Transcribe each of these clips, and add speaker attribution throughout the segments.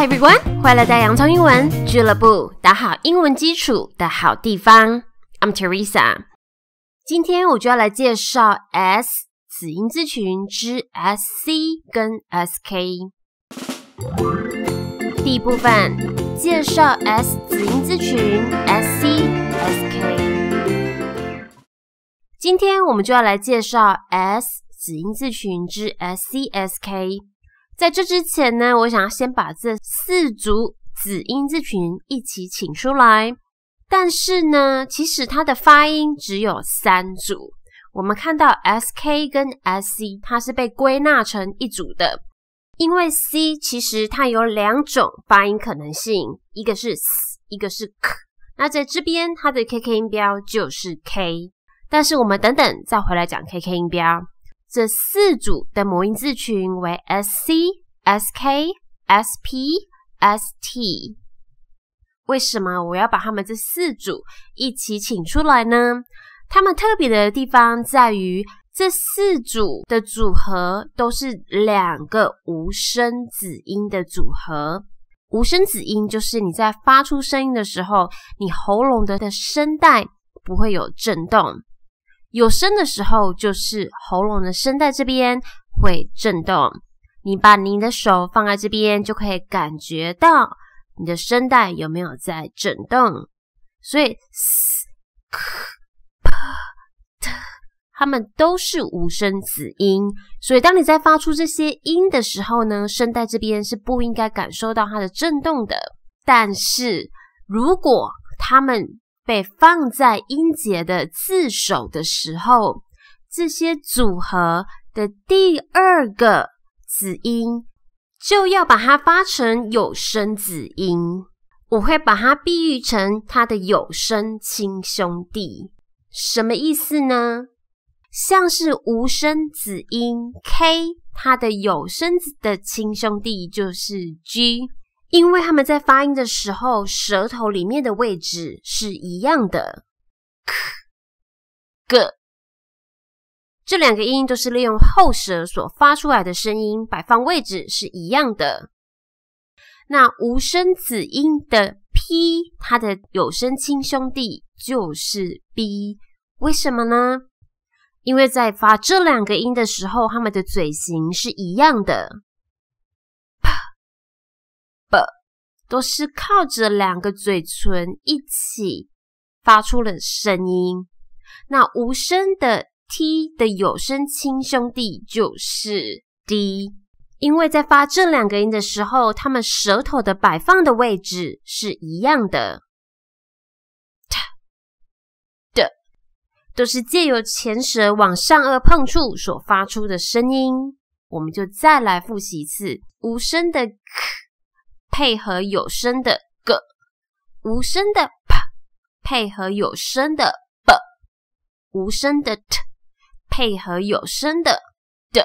Speaker 1: Hi everyone，欢迎来到洋葱英文俱乐部，打好英文基础的好地方。I'm Teresa，今天我就要来介绍 S 子音字群之 S C 跟 S K。第一部分介绍 S 子音字群 S C
Speaker 2: S K。
Speaker 1: 今天我们就要来介绍 S 子音字群之 S C S K。在这之前呢，我想要先把这四组子音字群一起请出来。但是呢，其实它的发音只有三组。我们看到 s k 跟 s c，它是被归纳成一组的，因为 c 其实它有两种发音可能性，一个是 s，一个是 k。那在这边，它的 k k 音标就是 k。但是我们等等再回来讲 k k 音标。这四组的母音字群为 s c s k s p s t。为什么我要把他们这四组一起请出来呢？他们特别的地方在于，这四组的组合都是两个无声子音的组合。无声子音就是你在发出声音的时候，你喉咙的的声带不会有震动。有声的时候，就是喉咙的声带这边会震动。你把你的手放在这边，就可以感觉到你的声带有没有在震动。所以，它们都是无声子音。所以，当你在发出这些音的时候呢，声带这边是不应该感受到它的震动的。但是如果它们被放在音节的字首的时候，这些组合的第二个子音就要把它发成有声子音。我会把它比喻成它的有声亲兄弟。什么意思呢？像是无声子音 K，它的有声子的亲兄弟就是 G。因为他们在发音的时候，舌头里面的位置是一样的，k、g 这两个音都是利用后舌所发出来的声音，摆放位置是一样的。那无声子音的 p，它的有声亲兄弟就是 b，为什么呢？因为在发这两个音的时候，他们的嘴型是一样的。不都是靠着两个嘴唇一起发出了声音？那无声的 t 的有声亲兄弟就是 d，因为在发这两个音的时候，他们舌头的摆放的位置是一样的。t 的都是借由前舌往上颚碰触所发出的声音。我们就再来复习一次无声的。配合有声的 g，无声的 p，配合有声的 b，无声的 t，配合有声的 d。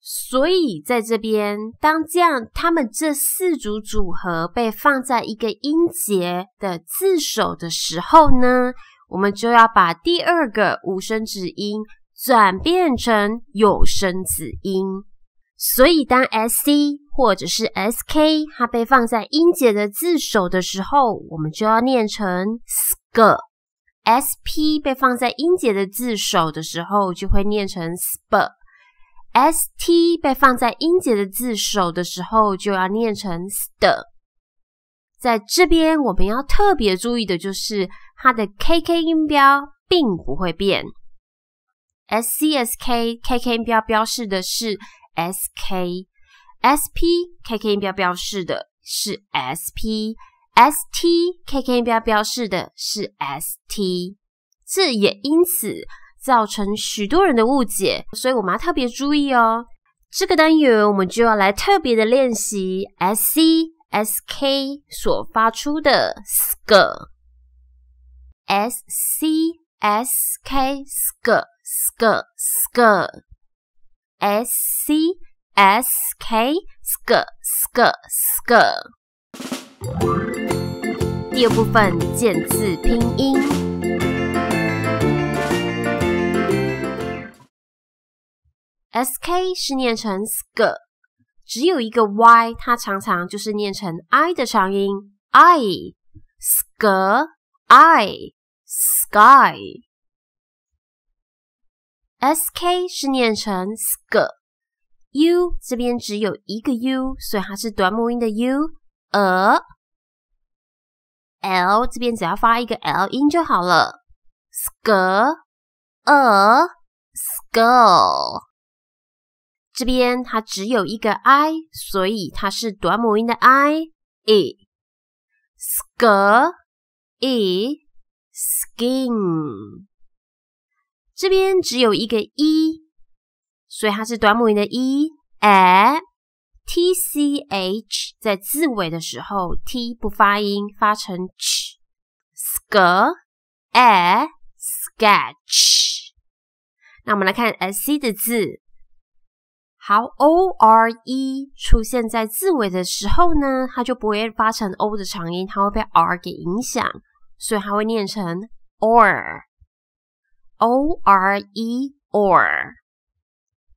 Speaker 1: 所以在这边，当这样他们这四组组合被放在一个音节的字首的时候呢，我们就要把第二个无声子音转变成有声子音。所以当 s c。或者是 S K，它被放在音节的字首的时候，我们就要念成 sk。S P 被放在音节的字首的时候，就会念成 sp。S T 被放在音节的字首的时候，就要念成 st。在这边，我们要特别注意的就是它的 K K 音标并不会变。S C S K K K 音标标示的是 S K。sp k k 音标标示的是 sp，st k k 音标标示的是 st。这也因此造成许多人的误解，所以我们要特别注意哦。这个单元我们就要来特别的练习 sc sk 所发出的 sk sk sk sk sc。S K s k s k s k 第二部分见字拼音。S K 是念成 s k 只有一个 Y，它常常就是念成 I 的长音 I s k I Sky。S K 是念成 s k u 这边只有一个 u，所以它是短母音的 u。呃，l 这边只要发一个 l 音就好了。s k r 呃，skull。这边它只有一个 i，所以它是短母音的 i。e s k r i e s k i n 这边只有一个 e。所以它是短母音的 e，t c h 在字尾的时候，t 不发音，发成 ch。sketch。那我们来看 s c 的字，好 o r e 出现在字尾的时候呢，它就不会发成 o 的长音，它会被 r 给影响，所以它会念成 or。o r e or。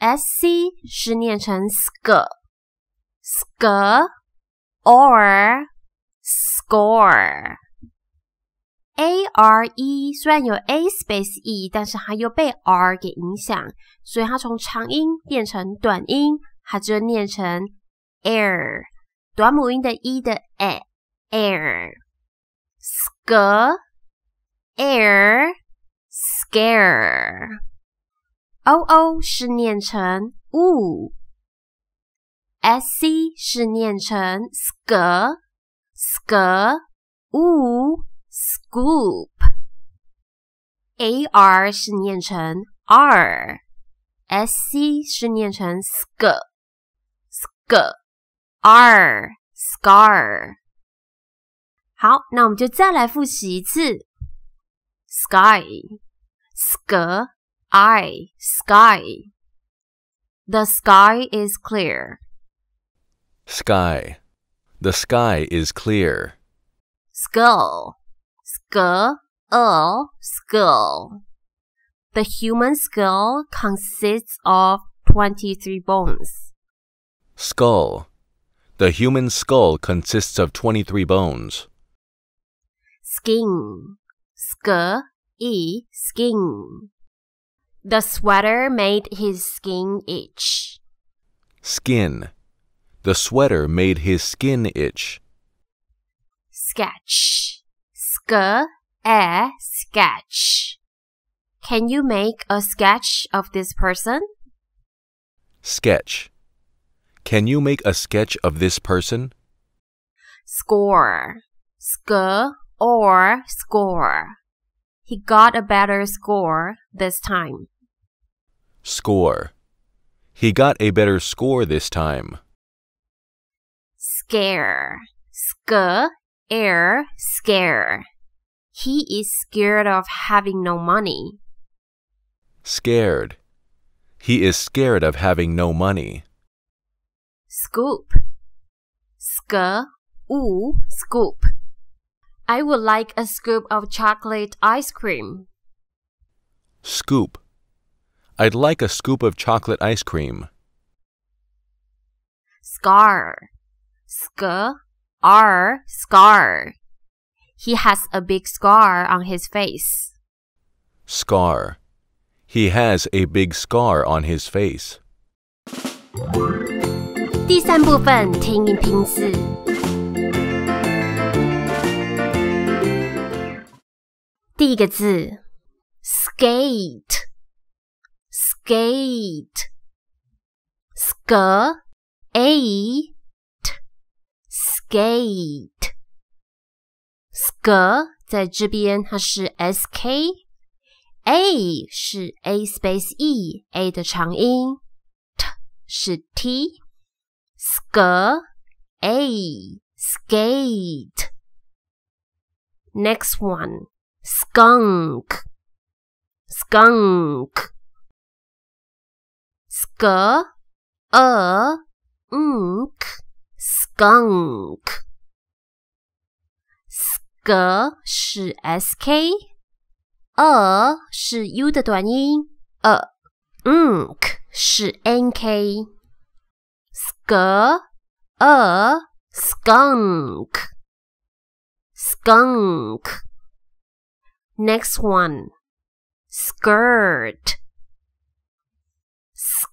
Speaker 1: sc 是念成 sk，sk，or，score，a r e 虽然有 a space e，但是它又被 r 给影响，所以它从长音变成短音，它就念成 air，短母音的 e 的 air，sk，air，scare。oo 是念成 oo，sc 是念成 sk，skoo，scoop，ar 是念成 r，sc 是念成 sk，skr，scar。好，那我们就再来复习一次，sky，sk。I sky. The sky is clear.
Speaker 2: Sky. The sky is clear.
Speaker 1: Skull. Skull. skull. The human skull consists of 23 bones.
Speaker 2: Skull. The human skull consists of 23 bones.
Speaker 1: Skin. Sk. E. Skin the sweater made his skin itch.
Speaker 2: Skin. The sweater made his skin itch.
Speaker 1: Sketch. Sk a sketch. Can you make a sketch of this person?
Speaker 2: Sketch. Can you make a sketch of this person?
Speaker 1: Score. Sk or score. He got a better score this time.
Speaker 2: Score. He got a better score this time.
Speaker 1: Scare. Sk Air. Scare. He is scared of having no money.
Speaker 2: Scared. He is scared of having no money.
Speaker 1: Scoop. Sk. o Scoop. I would like a scoop of chocolate ice cream.
Speaker 2: Scoop. I'd like a scoop of chocolate ice cream.
Speaker 1: Scar. Sk R. Scar. He has a big scar on his face.
Speaker 2: Scar. He has a big scar on his face.
Speaker 1: skate。skate, sk, eight, skate, sk 在这边它是 A 是 A space e 的长音 T 是 T sk a skate. Next one skunk skunk sk a unk skunk sk 是 s k a 是 u 的短音，a unk 是 n k sk a skunk skunk next one skirt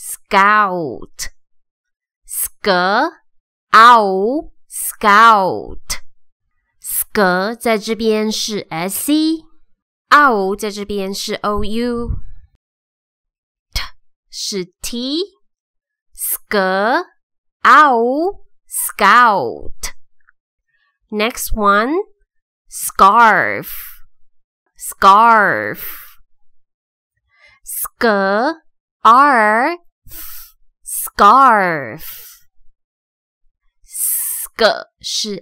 Speaker 1: scout, sk ow scout。sk 在这边是 s e。ow 在这边是 o u，t 是 t，sc ow next one scarf scarf sc r scarf. Sc Sk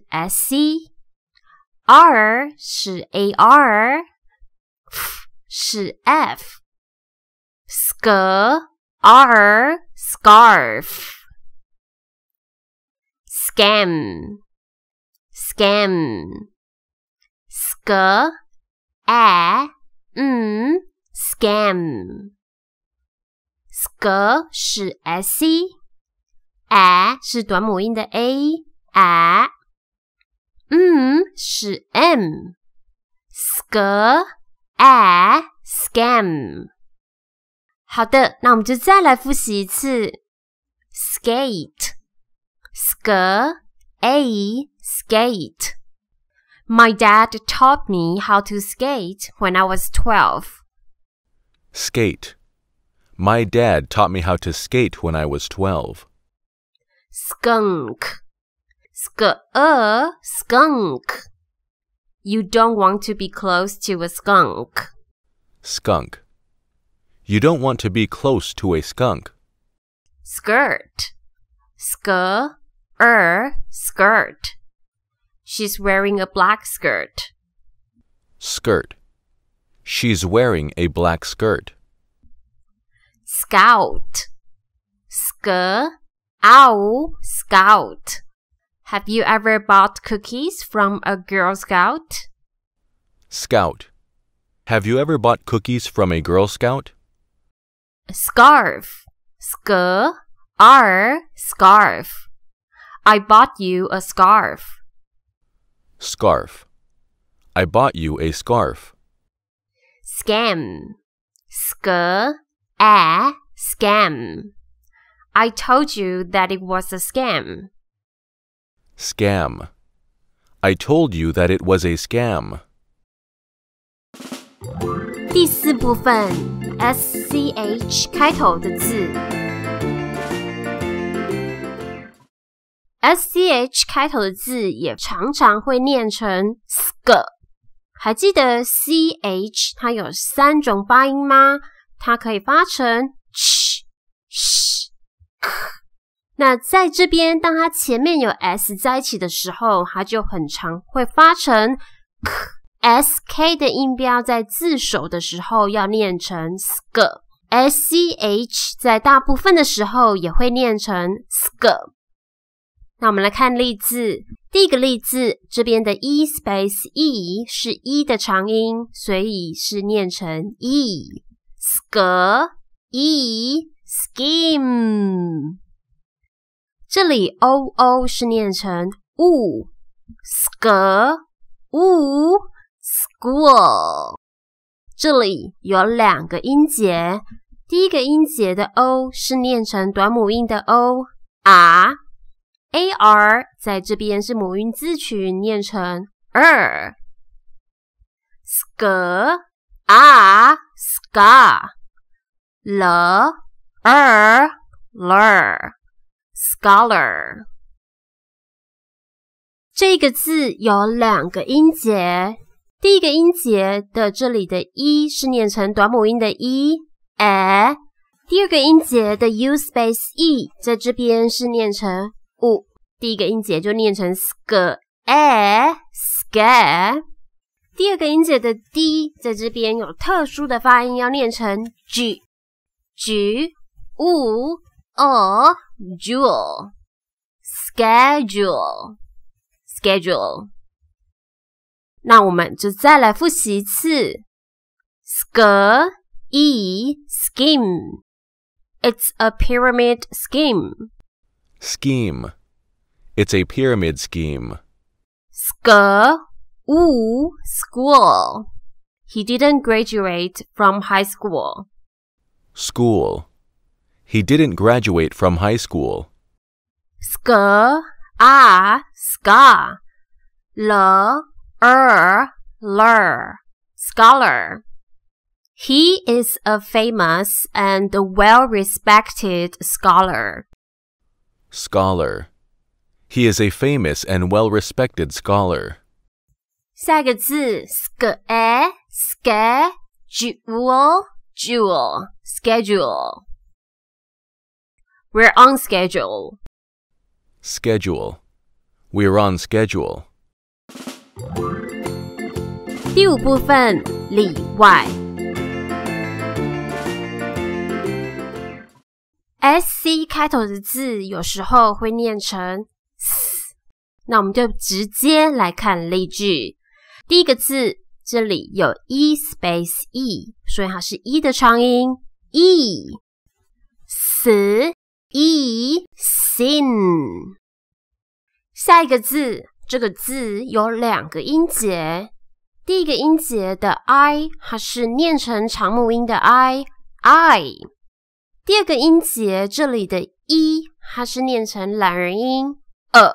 Speaker 1: F. Sc r scarf. Scam, scam. Sc a m scam. 格是 s e，啊是短母音的 a，啊，嗯是 m。sc a scam。好的，那我们就再来复习一次。skate sc a skate。My dad taught me how to skate when I was 12.
Speaker 2: Skate. My dad taught me how to skate when I was 12.
Speaker 1: Skunk. Sk -uh, skunk. You don't want to be close to a skunk.
Speaker 2: Skunk. You don't want to be close to a skunk.
Speaker 1: Skirt. Sk -er, skirt. She's wearing a black skirt.
Speaker 2: Skirt. She's wearing a black skirt
Speaker 1: scout. Sk ow scout. Have you ever bought cookies from a Girl Scout?
Speaker 2: Scout. Have you ever bought cookies from a Girl Scout?
Speaker 1: Scarf. Sk r scarf. I bought you a scarf.
Speaker 2: Scarf. I bought you a scarf.
Speaker 1: Scam. Sk a scam. I told you that it was a scam.
Speaker 2: Scam. I told you that it was a scam.
Speaker 1: 第四部分 SCH 开头的字，SCH 开头的字也常常会念成 sk。还记得 ch 它有三种发音吗？它可以发成 sh，sh。那在这边，当它前面有 s 在一起的时候，它就很长，会发成 sk 的音标。在字首的时候要念成 sch。在大部分的时候也会念成 sch。那我们来看例子。第一个例子，这边的 e space e 是 e 的长音，所以是念成 e。skim，这里 oo 是念成 u，sku，u，school，这里有两个音节，第一个音节的 o 是念成短母音的 o 啊，ar 在这边是母音字群，念成 er，skr 啊。Scholar，a r s c h o l a r 这个字有两个音节。第一个音节的这里的“一”是念成短母音的“一”。哎，第二个音节的 “u space e” 在这边是念成“五”。第一个音节就念成 s c a s c a r 第二个音节的 d 在这边有特殊的发音，要念成 j。j。五 o jewel，schedule，schedule。那我们就再来复习一次。s k i r e，scheme。It's a pyramid scheme。
Speaker 2: scheme。It's a pyramid scheme。s
Speaker 1: k i r Wu school. He didn't graduate from high school.
Speaker 2: School. He didn't graduate from high school.
Speaker 1: Sk a ska. L er ler. Scholar. He is a famous and well-respected scholar.
Speaker 2: Scholar. He is a famous and well-respected scholar.
Speaker 1: 下一个字 schedule，s c h e u l schedule，we're on
Speaker 2: schedule，schedule，we're on schedule。
Speaker 1: 第五部分例外，s c 开头的字有时候会念成嘶，那我们就直接来看例句。第一个字这里有 e space e，所以它是 e 的长音 e，s e sin。下一个字这个字有两个音节，第一个音节的 i 它是念成长母音的 i i，第二个音节这里的 e 它是念成懒人音呃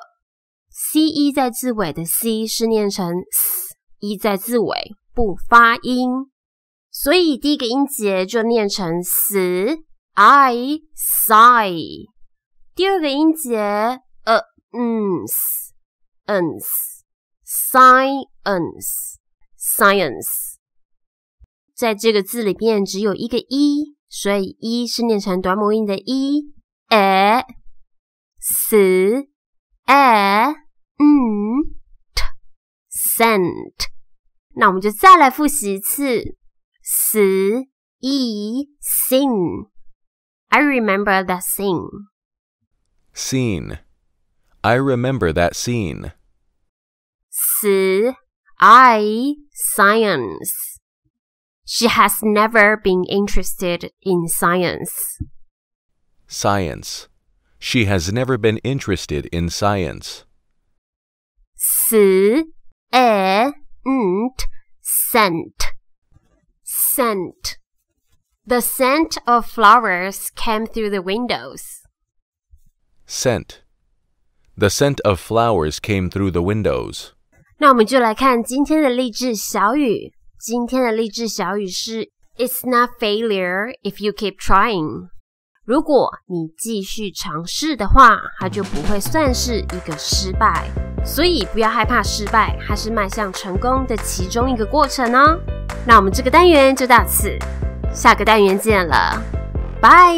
Speaker 1: ，c e 在字尾的 c 是念成。一在字尾不发音，所以第一个音节就念成 si s i 第二个音节 a 嗯 s science science。在这个字里面只有一个一，所以一是念成短母音的 e。a s i e 嗯 t S, e n t 那我们就再来复习一次，s e I remember that scene.
Speaker 2: Scene. I remember that scene.
Speaker 1: S I science. She has never been interested in science.
Speaker 2: Science. She has never been interested in science.
Speaker 1: 死 a nt, scent, scent. The scent of flowers came through the windows.
Speaker 2: Scent. The scent of flowers came through the windows.
Speaker 1: it's not failure if you keep trying. 如果你继续尝试的话，它就不会算是一个失败。所以不要害怕失败，它是迈向成功的其中一个过程哦。那我们这个单元就到此，下个单元见了，拜。